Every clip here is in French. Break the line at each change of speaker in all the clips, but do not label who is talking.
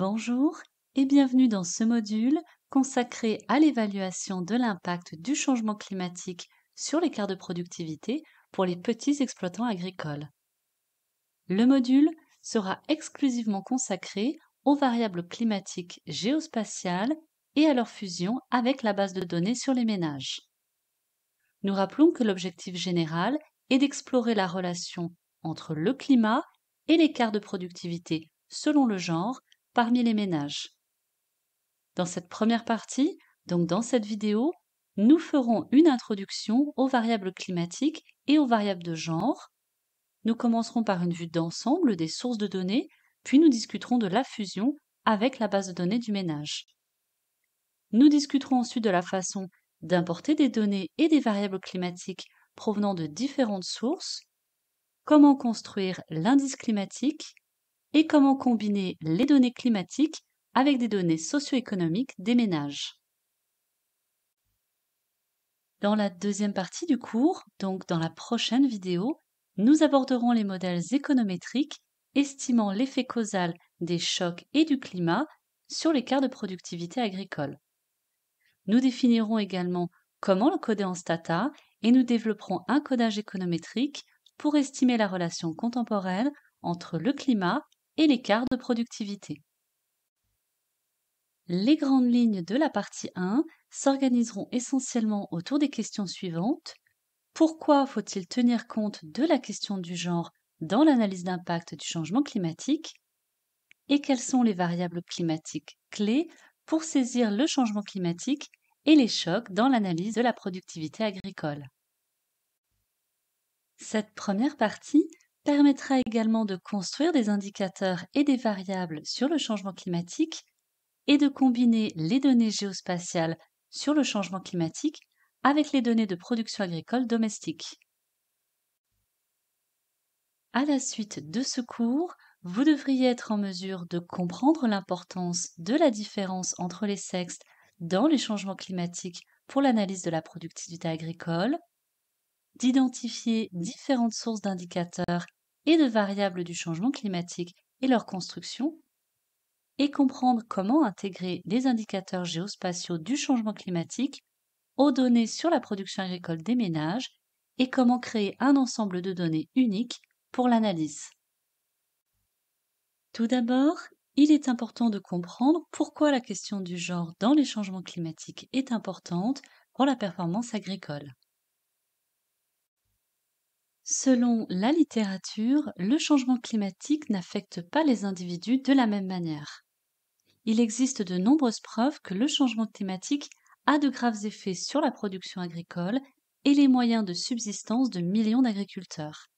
Bonjour et bienvenue dans ce module consacré à l'évaluation de l'impact du changement climatique sur l'écart de productivité pour les petits exploitants agricoles. Le module sera exclusivement consacré aux variables climatiques géospatiales et à leur fusion avec la base de données sur les ménages. Nous rappelons que l'objectif général est d'explorer la relation entre le climat et l'écart de productivité selon le genre parmi les ménages. Dans cette première partie, donc dans cette vidéo, nous ferons une introduction aux variables climatiques et aux variables de genre. Nous commencerons par une vue d'ensemble des sources de données, puis nous discuterons de la fusion avec la base de données du ménage. Nous discuterons ensuite de la façon d'importer des données et des variables climatiques provenant de différentes sources, comment construire l'indice climatique et comment combiner les données climatiques avec des données socio-économiques des ménages. Dans la deuxième partie du cours, donc dans la prochaine vidéo, nous aborderons les modèles économétriques estimant l'effet causal des chocs et du climat sur l'écart de productivité agricole. Nous définirons également comment le coder en stata et nous développerons un codage économétrique pour estimer la relation contemporaine entre le climat et l'écart de productivité. Les grandes lignes de la partie 1 s'organiseront essentiellement autour des questions suivantes. Pourquoi faut-il tenir compte de la question du genre dans l'analyse d'impact du changement climatique Et quelles sont les variables climatiques clés pour saisir le changement climatique et les chocs dans l'analyse de la productivité agricole Cette première partie permettra également de construire des indicateurs et des variables sur le changement climatique et de combiner les données géospatiales sur le changement climatique avec les données de production agricole domestique. À la suite de ce cours, vous devriez être en mesure de comprendre l'importance de la différence entre les sexes dans les changements climatiques pour l'analyse de la productivité agricole, d'identifier différentes sources d'indicateurs et de variables du changement climatique et leur construction, et comprendre comment intégrer les indicateurs géospatiaux du changement climatique aux données sur la production agricole des ménages et comment créer un ensemble de données uniques pour l'analyse. Tout d'abord, il est important de comprendre pourquoi la question du genre dans les changements climatiques est importante pour la performance agricole. Selon la littérature, le changement climatique n'affecte pas les individus de la même manière. Il existe de nombreuses preuves que le changement climatique a de graves effets sur la production agricole et les moyens de subsistance de millions d'agriculteurs.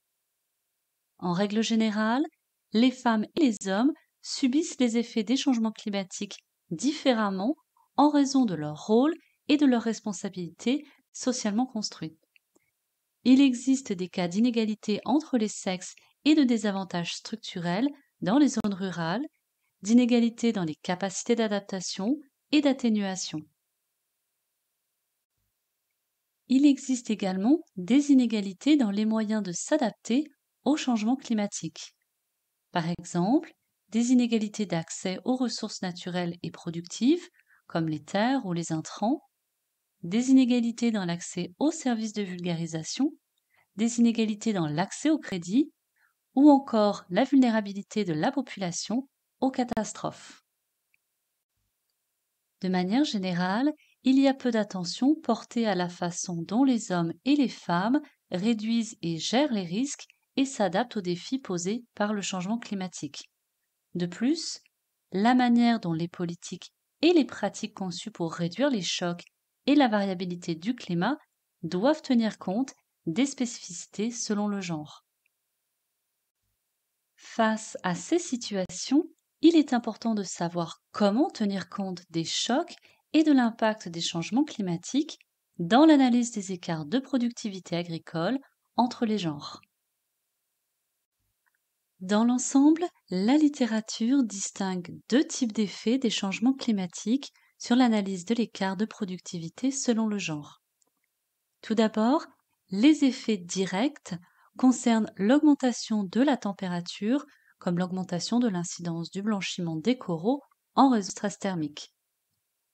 En règle générale, les femmes et les hommes subissent les effets des changements climatiques différemment en raison de leur rôle et de leurs responsabilités socialement construites il existe des cas d'inégalité entre les sexes et de désavantages structurels dans les zones rurales, d'inégalité dans les capacités d'adaptation et d'atténuation. Il existe également des inégalités dans les moyens de s'adapter au changement climatique. Par exemple, des inégalités d'accès aux ressources naturelles et productives, comme les terres ou les intrants, des inégalités dans l'accès aux services de vulgarisation, des inégalités dans l'accès au crédit, ou encore la vulnérabilité de la population aux catastrophes. De manière générale, il y a peu d'attention portée à la façon dont les hommes et les femmes réduisent et gèrent les risques et s'adaptent aux défis posés par le changement climatique. De plus, la manière dont les politiques et les pratiques conçues pour réduire les chocs et la variabilité du climat doivent tenir compte des spécificités selon le genre. Face à ces situations, il est important de savoir comment tenir compte des chocs et de l'impact des changements climatiques dans l'analyse des écarts de productivité agricole entre les genres. Dans l'ensemble, la littérature distingue deux types d'effets des changements climatiques sur l'analyse de l'écart de productivité selon le genre. Tout d'abord, les effets directs concernent l'augmentation de la température, comme l'augmentation de l'incidence du blanchiment des coraux en raison stress thermique.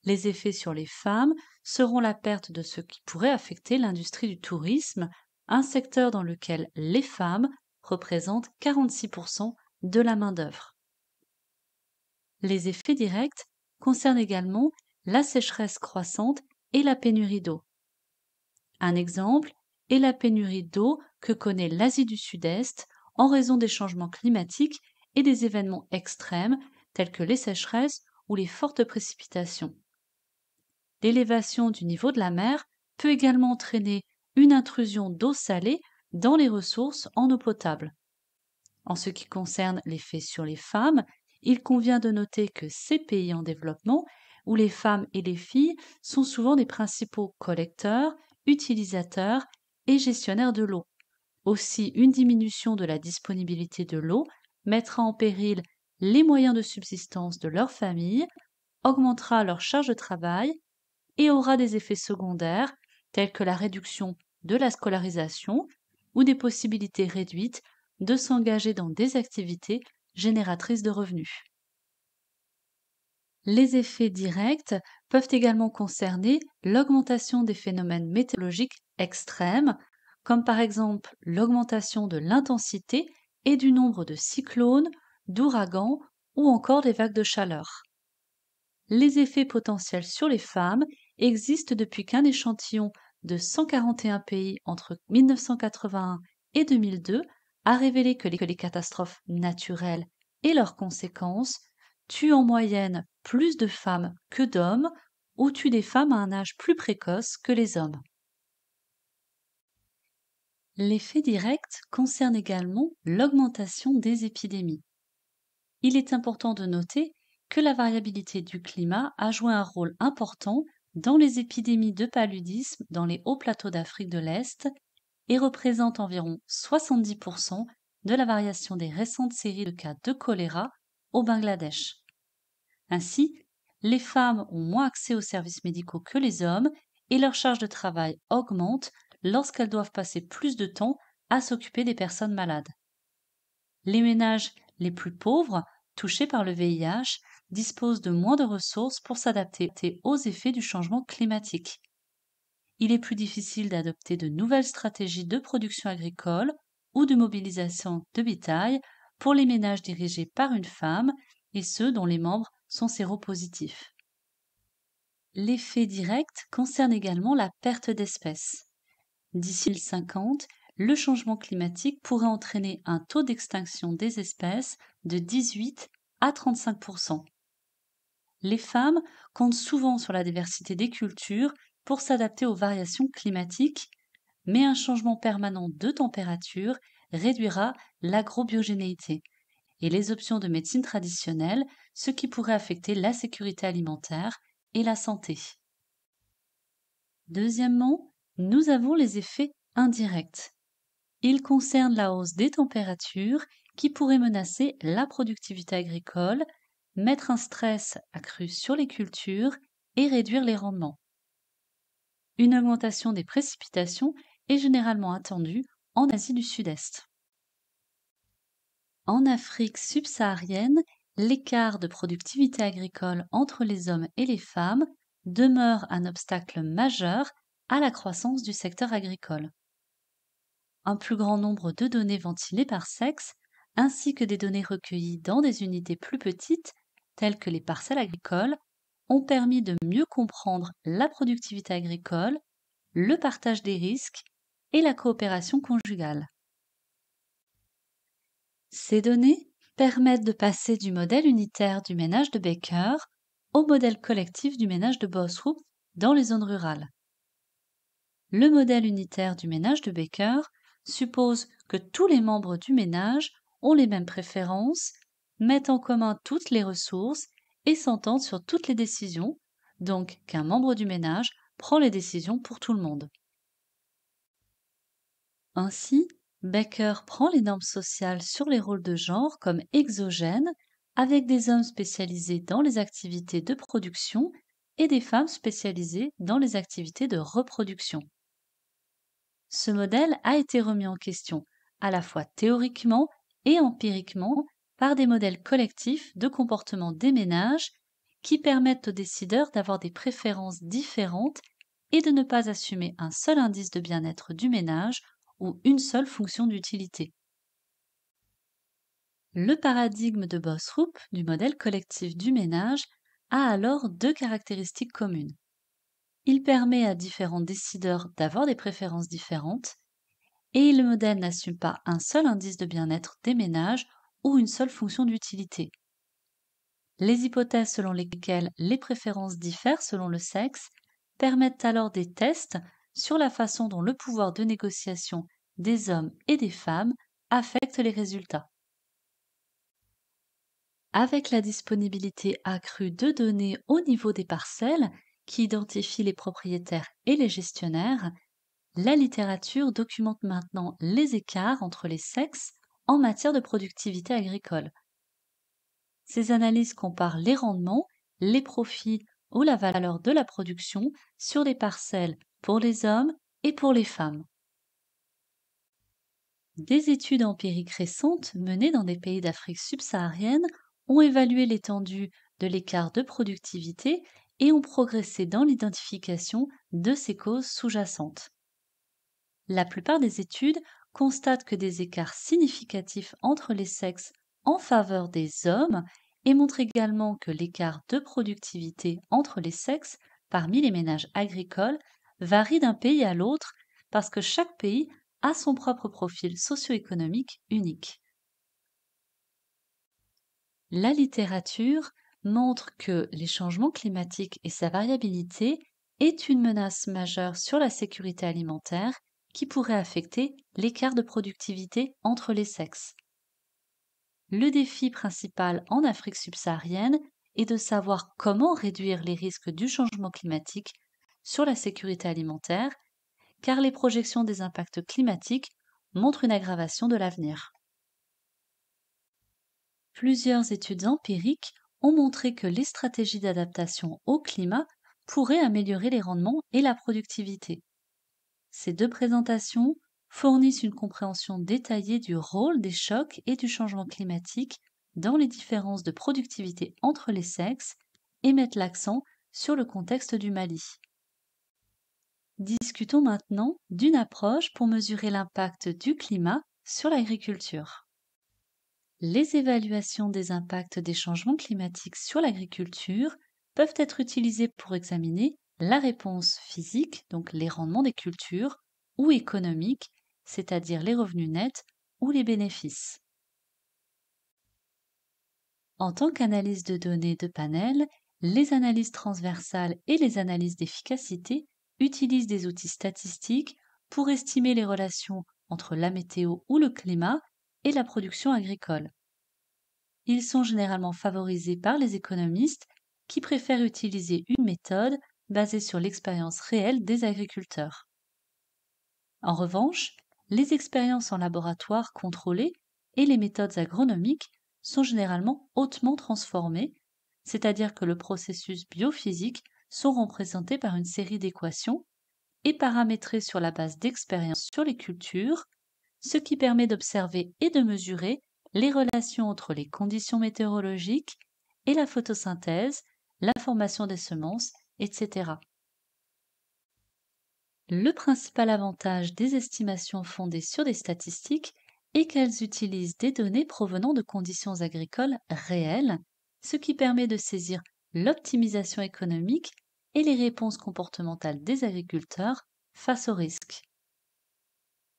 Les effets sur les femmes seront la perte de ce qui pourrait affecter l'industrie du tourisme, un secteur dans lequel les femmes représentent 46% de la main-d'œuvre. Les effets directs concerne également la sécheresse croissante et la pénurie d'eau. Un exemple est la pénurie d'eau que connaît l'Asie du Sud-Est en raison des changements climatiques et des événements extrêmes tels que les sécheresses ou les fortes précipitations. L'élévation du niveau de la mer peut également entraîner une intrusion d'eau salée dans les ressources en eau potable. En ce qui concerne l'effet sur les femmes, il convient de noter que ces pays en développement, où les femmes et les filles sont souvent des principaux collecteurs, utilisateurs et gestionnaires de l'eau. Aussi, une diminution de la disponibilité de l'eau mettra en péril les moyens de subsistance de leurs familles, augmentera leur charge de travail et aura des effets secondaires tels que la réduction de la scolarisation ou des possibilités réduites de s'engager dans des activités génératrice de revenus. Les effets directs peuvent également concerner l'augmentation des phénomènes météorologiques extrêmes, comme par exemple l'augmentation de l'intensité et du nombre de cyclones, d'ouragans ou encore des vagues de chaleur. Les effets potentiels sur les femmes existent depuis qu'un échantillon de 141 pays entre 1981 et 2002 a révélé que les, catastrophes naturelles et leurs conséquences tuent en moyenne plus de femmes que d'hommes ou tuent des femmes à un âge plus précoce que les hommes. L'effet direct concerne également l'augmentation des épidémies. Il est important de noter que la variabilité du climat a joué un rôle important dans les épidémies de paludisme dans les hauts plateaux d'Afrique de l'Est et représente environ 70% de la variation des récentes séries de cas de choléra au Bangladesh. Ainsi, les femmes ont moins accès aux services médicaux que les hommes et leur charge de travail augmente lorsqu'elles doivent passer plus de temps à s'occuper des personnes malades. Les ménages les plus pauvres, touchés par le VIH, disposent de moins de ressources pour s'adapter aux effets du changement climatique il est plus difficile d'adopter de nouvelles stratégies de production agricole ou de mobilisation de bétail pour les ménages dirigés par une femme et ceux dont les membres sont séropositifs. L'effet direct concerne également la perte d'espèces. D'ici 2050, le changement climatique pourrait entraîner un taux d'extinction des espèces de 18 à 35 Les femmes comptent souvent sur la diversité des cultures pour s'adapter aux variations climatiques, mais un changement permanent de température réduira l'agrobiogénéité et les options de médecine traditionnelle, ce qui pourrait affecter la sécurité alimentaire et la santé. Deuxièmement, nous avons les effets indirects. Ils concernent la hausse des températures qui pourrait menacer la productivité agricole, mettre un stress accru sur les cultures et réduire les rendements. Une augmentation des précipitations est généralement attendue en Asie du Sud-Est. En Afrique subsaharienne, l'écart de productivité agricole entre les hommes et les femmes demeure un obstacle majeur à la croissance du secteur agricole. Un plus grand nombre de données ventilées par sexe, ainsi que des données recueillies dans des unités plus petites, telles que les parcelles agricoles, ont permis de mieux comprendre la productivité agricole, le partage des risques et la coopération conjugale. Ces données permettent de passer du modèle unitaire du ménage de Baker au modèle collectif du ménage de Bosrup dans les zones rurales. Le modèle unitaire du ménage de Baker suppose que tous les membres du ménage ont les mêmes préférences, mettent en commun toutes les ressources et s'entendent sur toutes les décisions, donc qu'un membre du ménage prend les décisions pour tout le monde. Ainsi, Becker prend les normes sociales sur les rôles de genre comme exogènes, avec des hommes spécialisés dans les activités de production et des femmes spécialisées dans les activités de reproduction. Ce modèle a été remis en question à la fois théoriquement et empiriquement par des modèles collectifs de comportement des ménages qui permettent aux décideurs d'avoir des préférences différentes et de ne pas assumer un seul indice de bien-être du ménage ou une seule fonction d'utilité. Le paradigme de Bosrup du modèle collectif du ménage a alors deux caractéristiques communes. Il permet à différents décideurs d'avoir des préférences différentes et le modèle n'assume pas un seul indice de bien-être des ménages ou une seule fonction d'utilité. Les hypothèses selon lesquelles les préférences diffèrent selon le sexe permettent alors des tests sur la façon dont le pouvoir de négociation des hommes et des femmes affecte les résultats. Avec la disponibilité accrue de données au niveau des parcelles qui identifient les propriétaires et les gestionnaires, la littérature documente maintenant les écarts entre les sexes en matière de productivité agricole. Ces analyses comparent les rendements, les profits ou la valeur de la production sur les parcelles pour les hommes et pour les femmes. Des études empiriques récentes menées dans des pays d'Afrique subsaharienne ont évalué l'étendue de l'écart de productivité et ont progressé dans l'identification de ces causes sous-jacentes. La plupart des études constate que des écarts significatifs entre les sexes en faveur des hommes et montre également que l'écart de productivité entre les sexes parmi les ménages agricoles varie d'un pays à l'autre parce que chaque pays a son propre profil socio-économique unique. La littérature montre que les changements climatiques et sa variabilité est une menace majeure sur la sécurité alimentaire qui pourrait affecter l'écart de productivité entre les sexes. Le défi principal en Afrique subsaharienne est de savoir comment réduire les risques du changement climatique sur la sécurité alimentaire, car les projections des impacts climatiques montrent une aggravation de l'avenir. Plusieurs études empiriques ont montré que les stratégies d'adaptation au climat pourraient améliorer les rendements et la productivité. Ces deux présentations fournissent une compréhension détaillée du rôle des chocs et du changement climatique dans les différences de productivité entre les sexes et mettent l'accent sur le contexte du Mali. Discutons maintenant d'une approche pour mesurer l'impact du climat sur l'agriculture. Les évaluations des impacts des changements climatiques sur l'agriculture peuvent être utilisées pour examiner la réponse physique, donc les rendements des cultures, ou économique, c'est-à-dire les revenus nets ou les bénéfices. En tant qu'analyse de données de panel, les analyses transversales et les analyses d'efficacité utilisent des outils statistiques pour estimer les relations entre la météo ou le climat et la production agricole. Ils sont généralement favorisés par les économistes qui préfèrent utiliser une méthode basée sur l'expérience réelle des agriculteurs. En revanche, les expériences en laboratoire contrôlées et les méthodes agronomiques sont généralement hautement transformées, c'est-à-dire que le processus biophysique sont représentés par une série d'équations et paramétrés sur la base d'expériences sur les cultures, ce qui permet d'observer et de mesurer les relations entre les conditions météorologiques et la photosynthèse, la formation des semences etc. Le principal avantage des estimations fondées sur des statistiques est qu'elles utilisent des données provenant de conditions agricoles réelles, ce qui permet de saisir l'optimisation économique et les réponses comportementales des agriculteurs face aux risques.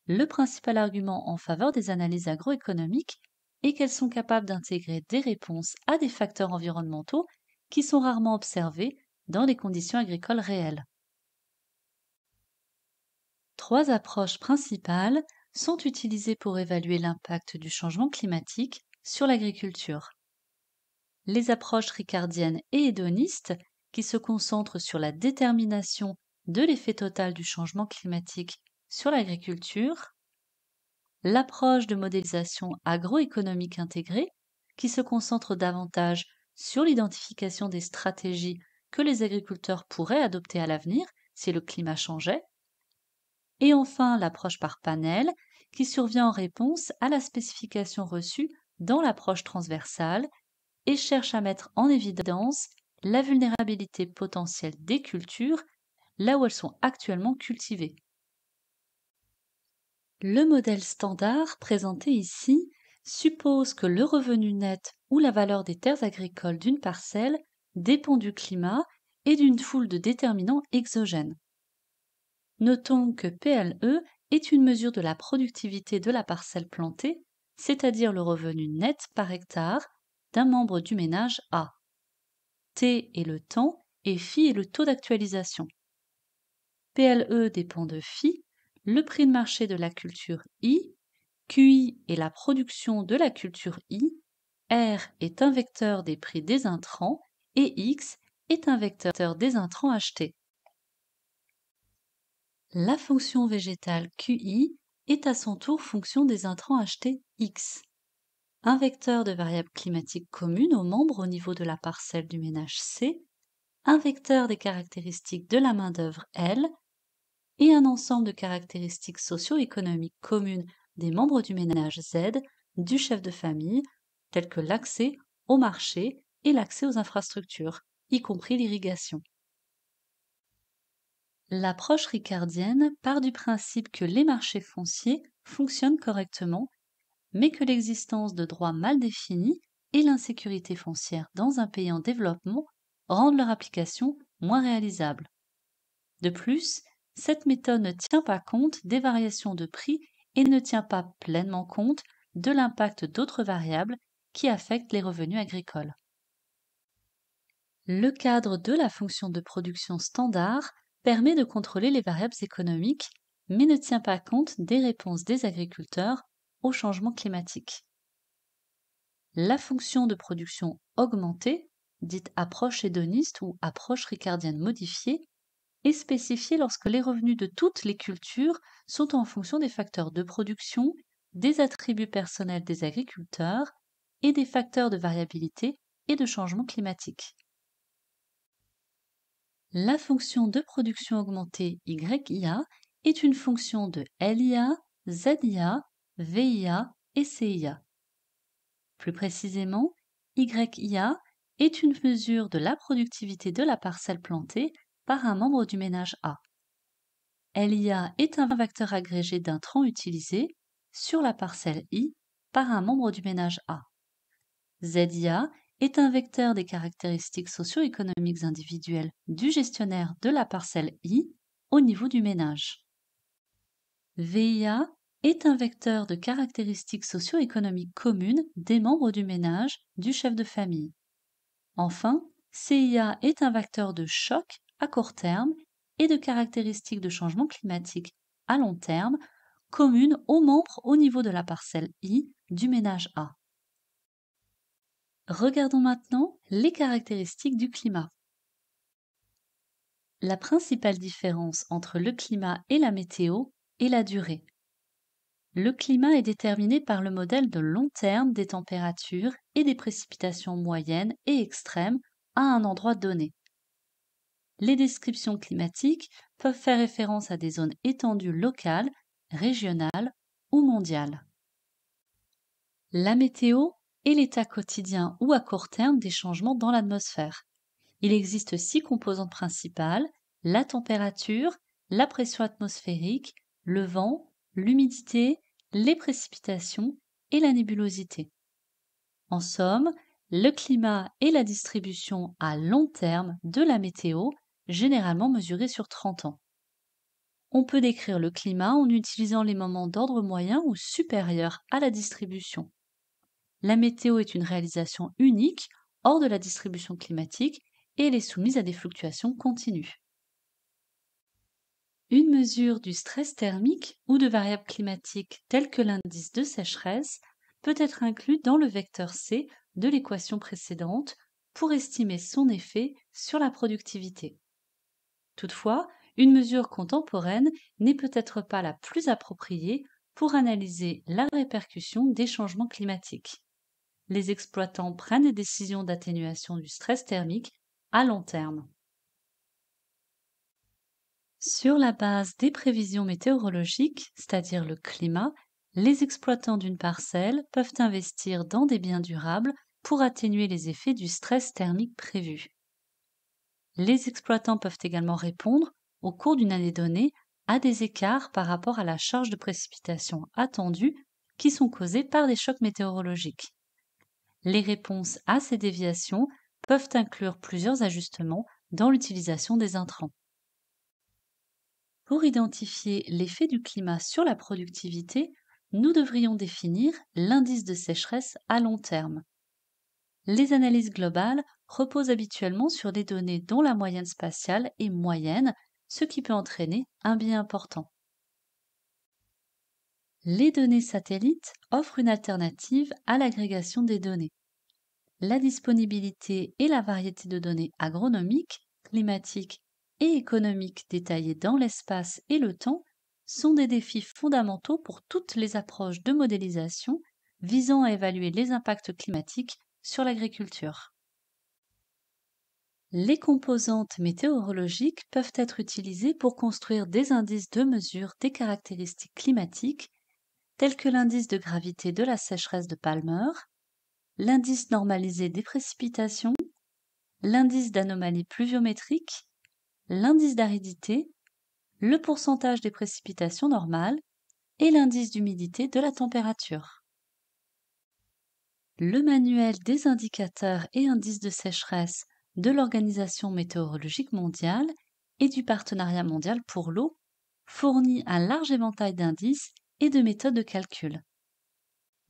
Le principal argument en faveur des analyses agroéconomiques est qu'elles sont capables d'intégrer des réponses à des facteurs environnementaux qui sont rarement observés dans des conditions agricoles réelles. Trois approches principales sont utilisées pour évaluer l'impact du changement climatique sur l'agriculture. Les approches ricardiennes et hédonistes, qui se concentrent sur la détermination de l'effet total du changement climatique sur l'agriculture, l'approche de modélisation agroéconomique intégrée, qui se concentre davantage sur l'identification des stratégies que les agriculteurs pourraient adopter à l'avenir si le climat changeait. Et enfin l'approche par panel, qui survient en réponse à la spécification reçue dans l'approche transversale et cherche à mettre en évidence la vulnérabilité potentielle des cultures là où elles sont actuellement cultivées. Le modèle standard présenté ici suppose que le revenu net ou la valeur des terres agricoles d'une parcelle dépend du climat et d'une foule de déterminants exogènes. Notons que PLE est une mesure de la productivité de la parcelle plantée, c'est-à-dire le revenu net par hectare d'un membre du ménage A. T est le temps et Phi est le taux d'actualisation. PLE dépend de Phi, le prix de marché de la culture I, QI est la production de la culture I, R est un vecteur des prix des intrants et x est un vecteur des intrants achetés. La fonction végétale qi est à son tour fonction des intrants achetés x. Un vecteur de variables climatiques communes aux membres au niveau de la parcelle du ménage C, un vecteur des caractéristiques de la main-d'œuvre L et un ensemble de caractéristiques socio-économiques communes des membres du ménage Z, du chef de famille, tels que l'accès au marché et l'accès aux infrastructures, y compris l'irrigation. L'approche ricardienne part du principe que les marchés fonciers fonctionnent correctement, mais que l'existence de droits mal définis et l'insécurité foncière dans un pays en développement rendent leur application moins réalisable. De plus, cette méthode ne tient pas compte des variations de prix et ne tient pas pleinement compte de l'impact d'autres variables qui affectent les revenus agricoles le cadre de la fonction de production standard permet de contrôler les variables économiques, mais ne tient pas compte des réponses des agriculteurs au changement climatique. La fonction de production augmentée, dite approche hédoniste ou approche ricardienne modifiée, est spécifiée lorsque les revenus de toutes les cultures sont en fonction des facteurs de production, des attributs personnels des agriculteurs et des facteurs de variabilité et de changement climatique la fonction de production augmentée YIA est une fonction de LIA, ZIA, VIA et CIA. Plus précisément, YIA est une mesure de la productivité de la parcelle plantée par un membre du ménage A. LIA est un vecteur agrégé d'un tronc utilisé sur la parcelle I par un membre du ménage A. ZIA est un vecteur des caractéristiques socio-économiques individuelles du gestionnaire de la parcelle I au niveau du ménage. VIA est un vecteur de caractéristiques socio-économiques communes des membres du ménage du chef de famille. Enfin, CIA est un vecteur de choc à court terme et de caractéristiques de changement climatique à long terme communes aux membres au niveau de la parcelle I du ménage A. Regardons maintenant les caractéristiques du climat. La principale différence entre le climat et la météo est la durée. Le climat est déterminé par le modèle de long terme des températures et des précipitations moyennes et extrêmes à un endroit donné. Les descriptions climatiques peuvent faire référence à des zones étendues locales, régionales ou mondiales. La météo et l'état quotidien ou à court terme des changements dans l'atmosphère. Il existe six composantes principales, la température, la pression atmosphérique, le vent, l'humidité, les précipitations et la nébulosité. En somme, le climat est la distribution à long terme de la météo, généralement mesurée sur 30 ans. On peut décrire le climat en utilisant les moments d'ordre moyen ou supérieur à la distribution. La météo est une réalisation unique, hors de la distribution climatique, et elle est soumise à des fluctuations continues. Une mesure du stress thermique ou de variables climatiques telles que l'indice de sécheresse peut être inclue dans le vecteur C de l'équation précédente pour estimer son effet sur la productivité. Toutefois, une mesure contemporaine n'est peut-être pas la plus appropriée pour analyser la répercussion des changements climatiques les exploitants prennent des décisions d'atténuation du stress thermique à long terme. Sur la base des prévisions météorologiques, c'est-à-dire le climat, les exploitants d'une parcelle peuvent investir dans des biens durables pour atténuer les effets du stress thermique prévu. Les exploitants peuvent également répondre, au cours d'une année donnée, à des écarts par rapport à la charge de précipitation attendue qui sont causés par des chocs météorologiques. Les réponses à ces déviations peuvent inclure plusieurs ajustements dans l'utilisation des intrants. Pour identifier l'effet du climat sur la productivité, nous devrions définir l'indice de sécheresse à long terme. Les analyses globales reposent habituellement sur des données dont la moyenne spatiale est moyenne, ce qui peut entraîner un biais important les données satellites offrent une alternative à l'agrégation des données. La disponibilité et la variété de données agronomiques, climatiques et économiques détaillées dans l'espace et le temps sont des défis fondamentaux pour toutes les approches de modélisation visant à évaluer les impacts climatiques sur l'agriculture. Les composantes météorologiques peuvent être utilisées pour construire des indices de mesure des caractéristiques climatiques tels que l'indice de gravité de la sécheresse de Palmer, l'indice normalisé des précipitations, l'indice d'anomalie pluviométrique, l'indice d'aridité, le pourcentage des précipitations normales et l'indice d'humidité de la température. Le manuel des indicateurs et indices de sécheresse de l'Organisation météorologique mondiale et du Partenariat mondial pour l'eau fournit un large éventail d'indices et de méthodes de calcul.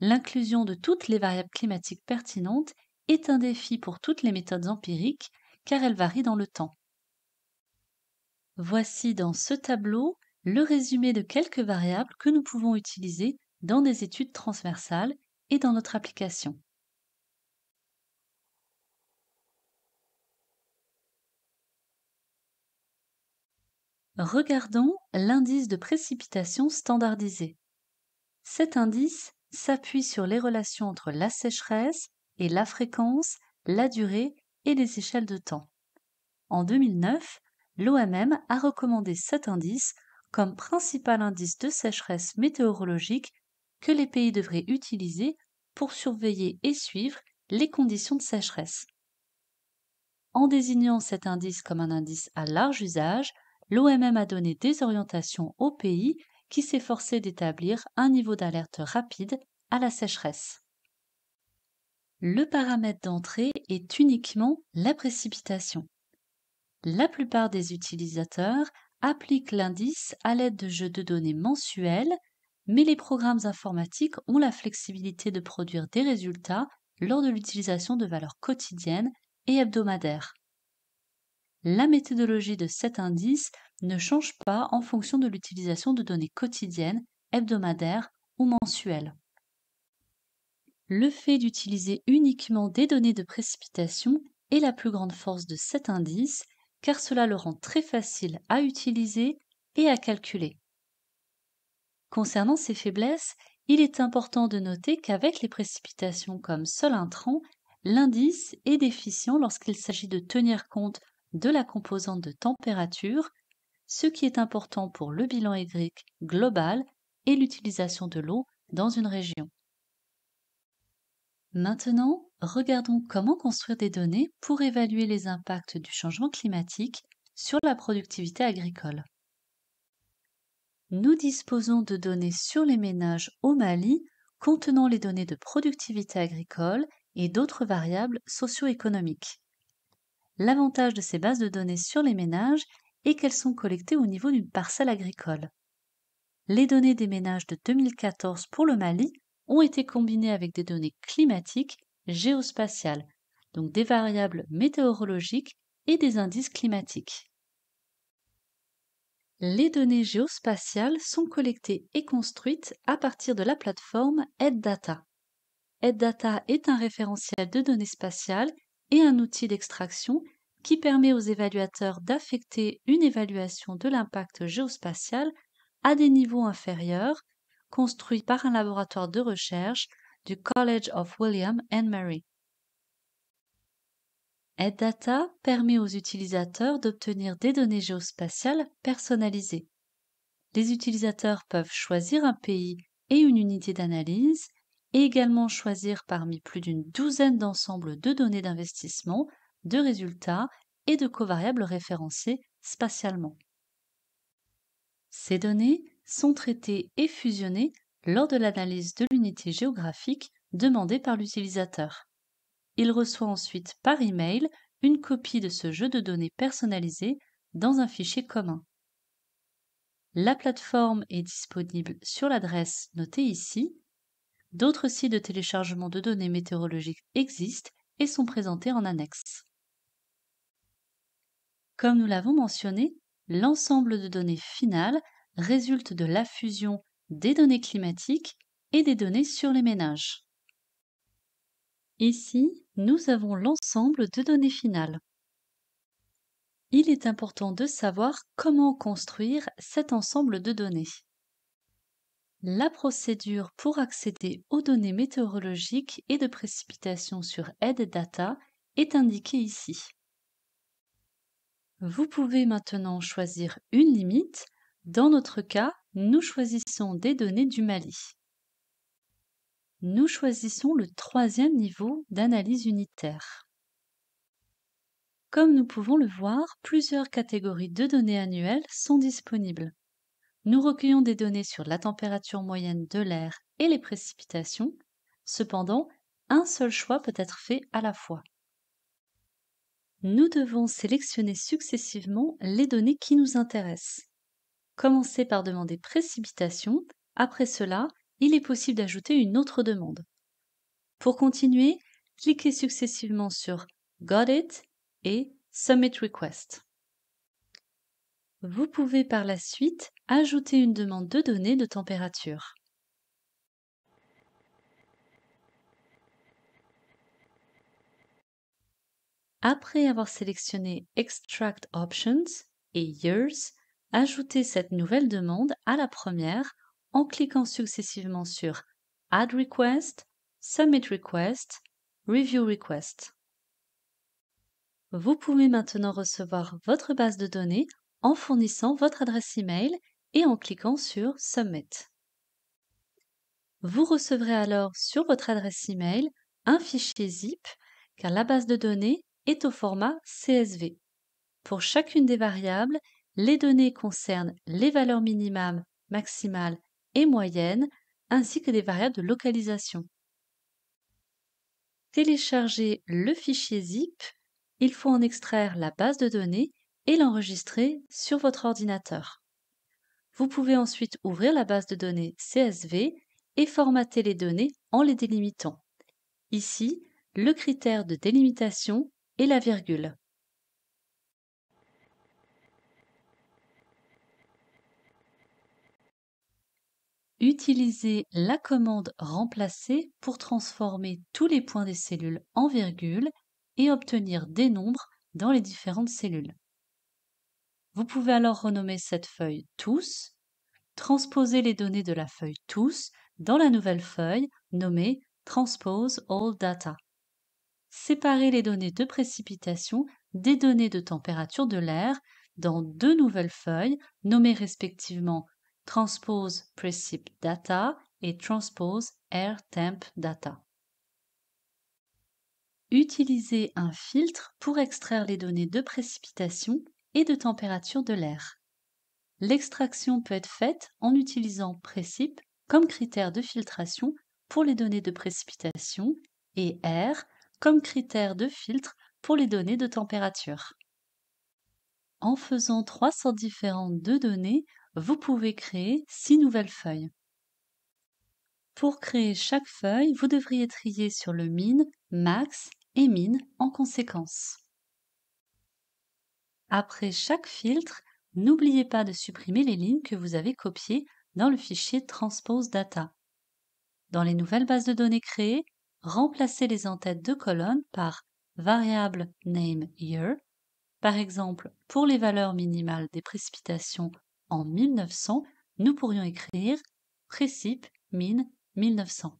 L'inclusion de toutes les variables climatiques pertinentes est un défi pour toutes les méthodes empiriques car elles varient dans le temps. Voici dans ce tableau le résumé de quelques variables que nous pouvons utiliser dans des études transversales et dans notre application. Regardons l'indice de précipitation standardisé. Cet indice s'appuie sur les relations entre la sécheresse et la fréquence, la durée et les échelles de temps. En 2009, l'OMM a recommandé cet indice comme principal indice de sécheresse météorologique que les pays devraient utiliser pour surveiller et suivre les conditions de sécheresse. En désignant cet indice comme un indice à large usage, l'OMM a donné des orientations au pays qui s'efforçaient d'établir un niveau d'alerte rapide à la sécheresse. Le paramètre d'entrée est uniquement la précipitation. La plupart des utilisateurs appliquent l'indice à l'aide de jeux de données mensuels, mais les programmes informatiques ont la flexibilité de produire des résultats lors de l'utilisation de valeurs quotidiennes et hebdomadaires la méthodologie de cet indice ne change pas en fonction de l'utilisation de données quotidiennes, hebdomadaires ou mensuelles. Le fait d'utiliser uniquement des données de précipitation est la plus grande force de cet indice car cela le rend très facile à utiliser et à calculer. Concernant ses faiblesses, il est important de noter qu'avec les précipitations comme seul intrant, l'indice est déficient lorsqu'il s'agit de tenir compte de la composante de température, ce qui est important pour le bilan hydrique global et l'utilisation de l'eau dans une région. Maintenant, regardons comment construire des données pour évaluer les impacts du changement climatique sur la productivité agricole. Nous disposons de données sur les ménages au Mali contenant les données de productivité agricole et d'autres variables socio-économiques l'avantage de ces bases de données sur les ménages est qu'elles sont collectées au niveau d'une parcelle agricole. Les données des ménages de 2014 pour le Mali ont été combinées avec des données climatiques, géospatiales, donc des variables météorologiques et des indices climatiques. Les données géospatiales sont collectées et construites à partir de la plateforme EdData. EdData est un référentiel de données spatiales et un outil d'extraction qui permet aux évaluateurs d'affecter une évaluation de l'impact géospatial à des niveaux inférieurs, construit par un laboratoire de recherche du College of William and Mary. EdData permet aux utilisateurs d'obtenir des données géospatiales personnalisées. Les utilisateurs peuvent choisir un pays et une unité d'analyse également choisir parmi plus d'une douzaine d'ensembles de données d'investissement, de résultats et de covariables référencées spatialement. Ces données sont traitées et fusionnées lors de l'analyse de l'unité géographique demandée par l'utilisateur. Il reçoit ensuite par email une copie de ce jeu de données personnalisé dans un fichier commun. La plateforme est disponible sur l'adresse notée ici D'autres sites de téléchargement de données météorologiques existent et sont présentés en annexe. Comme nous l'avons mentionné, l'ensemble de données finales résulte de la fusion des données climatiques et des données sur les ménages. Ici, nous avons l'ensemble de données finales. Il est important de savoir comment construire cet ensemble de données la procédure pour accéder aux données météorologiques et de précipitations sur Aid Data est indiquée ici. Vous pouvez maintenant choisir une limite. Dans notre cas, nous choisissons des données du Mali. Nous choisissons le troisième niveau d'analyse unitaire. Comme nous pouvons le voir, plusieurs catégories de données annuelles sont disponibles. Nous recueillons des données sur la température moyenne de l'air et les précipitations. Cependant, un seul choix peut être fait à la fois. Nous devons sélectionner successivement les données qui nous intéressent. Commencez par demander précipitation, après cela, il est possible d'ajouter une autre demande. Pour continuer, cliquez successivement sur Got it et Submit Request. Vous pouvez par la suite ajouter une demande de données de température. Après avoir sélectionné Extract Options et Years, ajoutez cette nouvelle demande à la première en cliquant successivement sur Add Request, Submit Request, Review Request. Vous pouvez maintenant recevoir votre base de données en fournissant votre adresse email et en cliquant sur Submit. Vous recevrez alors sur votre adresse email un fichier zip car la base de données est au format CSV. Pour chacune des variables, les données concernent les valeurs minimales, maximale et moyennes ainsi que des variables de localisation. Téléchargez le fichier zip, il faut en extraire la base de données et l'enregistrer sur votre ordinateur. Vous pouvez ensuite ouvrir la base de données CSV et formater les données en les délimitant. Ici, le critère de délimitation est la virgule. Utilisez la commande remplacer pour transformer tous les points des cellules en virgule et obtenir des nombres dans les différentes cellules. Vous pouvez alors renommer cette feuille Tous, transposer les données de la feuille Tous dans la nouvelle feuille nommée Transpose All Data. Séparer les données de précipitation des données de température de l'air dans deux nouvelles feuilles nommées respectivement Transpose Precip Data et Transpose Air Temp Data. Utiliser un filtre pour extraire les données de précipitation et de température de l'air. L'extraction peut être faite en utilisant PRÉCIP comme critère de filtration pour les données de précipitation et R comme critère de filtre pour les données de température. En faisant trois sortes différentes de données, vous pouvez créer six nouvelles feuilles. Pour créer chaque feuille, vous devriez trier sur le min, max et min en conséquence. Après chaque filtre, n'oubliez pas de supprimer les lignes que vous avez copiées dans le fichier Transpose Data. Dans les nouvelles bases de données créées, remplacez les entêtes de colonnes par variable name year, par exemple pour les valeurs minimales des précipitations en 1900, nous pourrions écrire Précip 1900.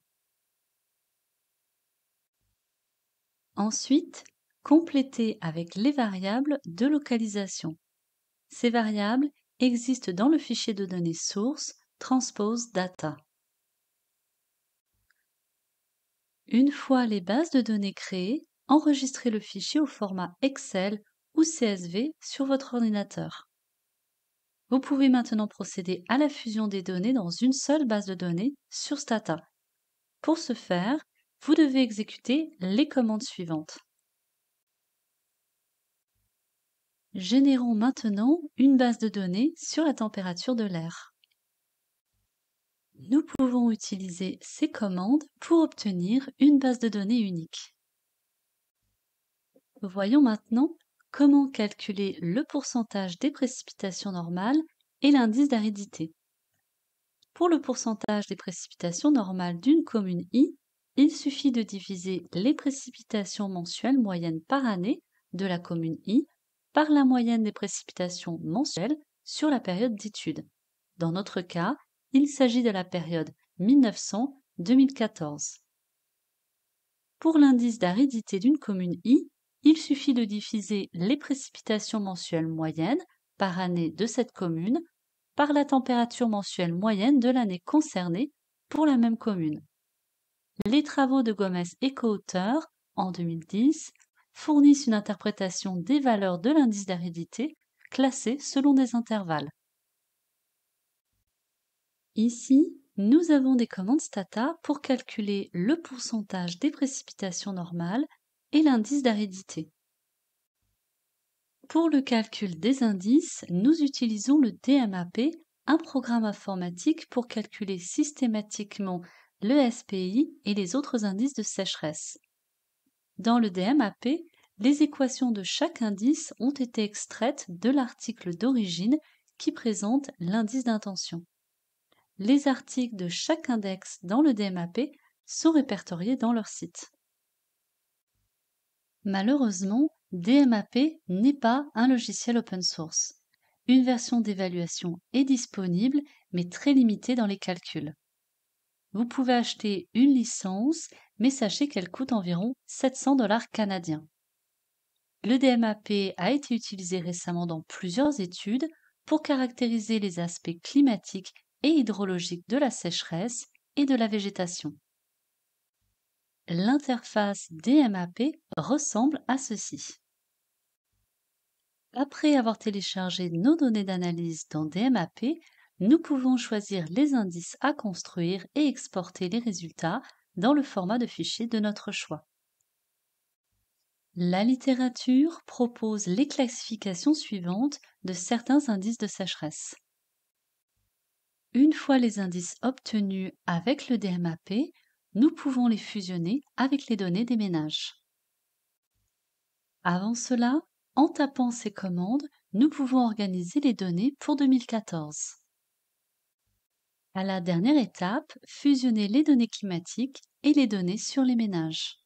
Ensuite, compléter avec les variables de localisation. Ces variables existent dans le fichier de données source transpose data. Une fois les bases de données créées, enregistrez le fichier au format Excel ou CSV sur votre ordinateur. Vous pouvez maintenant procéder à la fusion des données dans une seule base de données sur Stata. Pour ce faire, vous devez exécuter les commandes suivantes. Générons maintenant une base de données sur la température de l'air. Nous pouvons utiliser ces commandes pour obtenir une base de données unique. Voyons maintenant comment calculer le pourcentage des précipitations normales et l'indice d'aridité. Pour le pourcentage des précipitations normales d'une commune I, il suffit de diviser les précipitations mensuelles moyennes par année de la commune I par la moyenne des précipitations mensuelles sur la période d'étude. Dans notre cas, il s'agit de la période 1900-2014. Pour l'indice d'aridité d'une commune I, il suffit de diffuser les précipitations mensuelles moyennes par année de cette commune par la température mensuelle moyenne de l'année concernée pour la même commune. Les travaux de Gomez et co en 2010 fournissent une interprétation des valeurs de l'indice d'aridité classées selon des intervalles. Ici, nous avons des commandes stata pour calculer le pourcentage des précipitations normales et l'indice d'aridité. Pour le calcul des indices, nous utilisons le DMAP, un programme informatique pour calculer systématiquement le SPI et les autres indices de sécheresse. Dans le DMAP, les équations de chaque indice ont été extraites de l'article d'origine qui présente l'indice d'intention. Les articles de chaque index dans le DMAP sont répertoriés dans leur site. Malheureusement, DMAP n'est pas un logiciel open source. Une version d'évaluation est disponible, mais très limitée dans les calculs. Vous pouvez acheter une licence, mais sachez qu'elle coûte environ 700 dollars canadiens. Le DMAP a été utilisé récemment dans plusieurs études pour caractériser les aspects climatiques et hydrologiques de la sécheresse et de la végétation. L'interface DMAP ressemble à ceci. Après avoir téléchargé nos données d'analyse dans DMAP, nous pouvons choisir les indices à construire et exporter les résultats dans le format de fichier de notre choix. La littérature propose les classifications suivantes de certains indices de sécheresse. Une fois les indices obtenus avec le DMAP, nous pouvons les fusionner avec les données des ménages. Avant cela, en tapant ces commandes, nous pouvons organiser les données pour 2014. À la dernière étape, fusionner les données climatiques et les données sur les ménages.